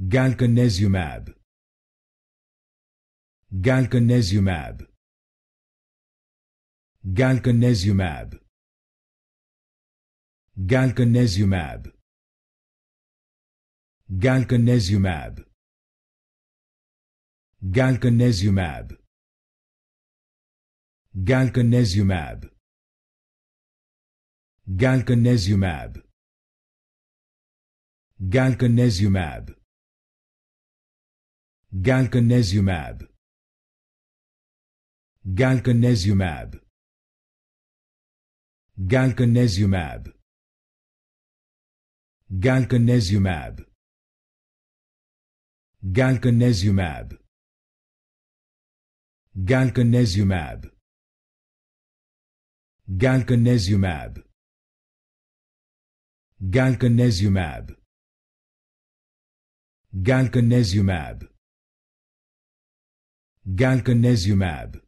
Galcanezumab. Galcanezumab. Galcanezumab. Galcanezumab. Galcanezumab. Galcanezumab. Galcanezumab. Galcanezumab galcanezumab galcanezumab galcanezumab galcanezumab galcanezumab galcanezumab galcanezumab galcanezumab galcanezumab